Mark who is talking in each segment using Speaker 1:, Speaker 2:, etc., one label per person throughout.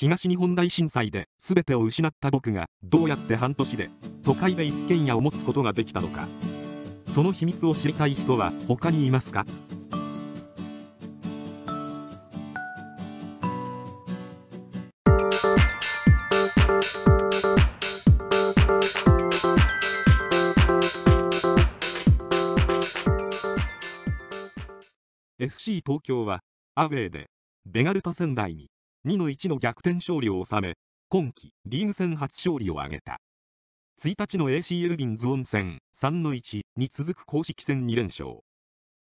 Speaker 1: 東日本大震災で全てを失った僕がどうやって半年で都会で一軒家を持つことができたのかその秘密を知りたい人は他にいますか FC 東京はアウェーでベガルタ仙台に2-1の逆転勝利を収め、今季リーグ戦初勝利を挙げた。1日の ACL ビンズオン戦3-1に続く公式戦2連勝。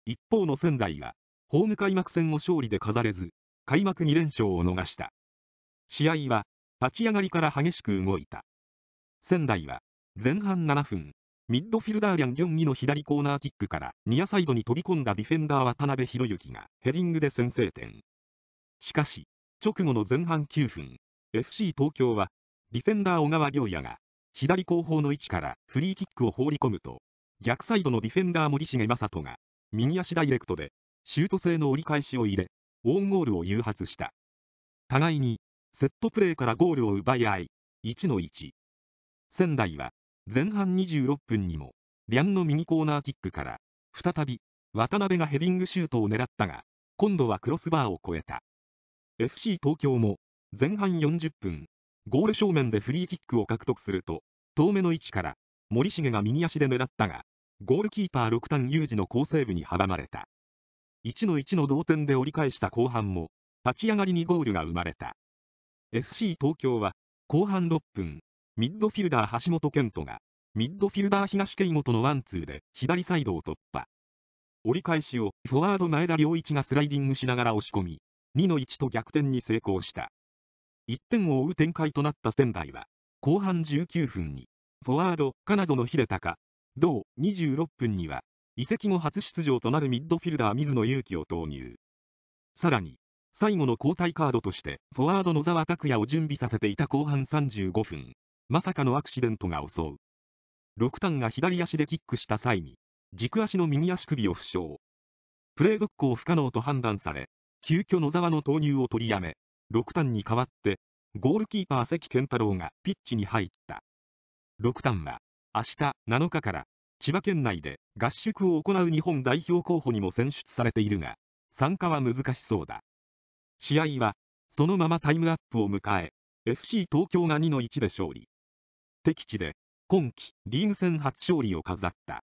Speaker 1: 一方の仙台は、ホーム開幕戦を勝利で飾れず、開幕2連勝を逃した。試合は、立ち上がりから激しく動いた。仙台は、前半7分、ミッドフィルダーリャン・ギョンギの左コーナーキックからニアサイドに飛び込んだディフェンダー渡辺博之がヘディングで先制点。しかし、直後の前半9分、FC 東京は、ディフェンダー小川良也が、左後方の位置からフリーキックを放り込むと、逆サイドのディフェンダー森重正人が、右足ダイレクトで、シュート性の折り返しを入れ、オウンゴールを誘発した。互いに、セットプレーからゴールを奪い合い、1の1。仙台は、前半26分にも、リャンの右コーナーキックから、再び、渡辺がヘディングシュートを狙ったが、今度はクロスバーを越えた。FC 東京も前半40分、ゴール正面でフリーキックを獲得すると、遠目の位置から森重が右足で狙ったが、ゴールキーパー六段有二の好セーブに阻まれた。1の1の同点で折り返した後半も、立ち上がりにゴールが生まれた。FC 東京は、後半6分、ミッドフィルダー橋本健人が、ミッドフィルダー東圭吾とのワンツーで左サイドを突破。折り返しをフォワード前田良一がスライディングしながら押し込み、2の1と逆転に成功した1点を追う展開となった仙台は後半19分にフォワード金園秀隆同26分には移籍後初出場となるミッドフィルダー水野勇気を投入さらに最後の交代カードとしてフォワード野沢拓也を準備させていた後半35分まさかのアクシデントが襲う六段が左足でキックした際に軸足の右足首を負傷プレー続行不可能と判断され急遽野沢の投入を取りやめ、6単に代わって、ゴールキーパー関健太郎がピッチに入った。6単は、明日7日から千葉県内で合宿を行う日本代表候補にも選出されているが、参加は難しそうだ。試合は、そのままタイムアップを迎え、FC 東京が2の1で勝利。敵地で、今季リーグ戦初勝利を飾った。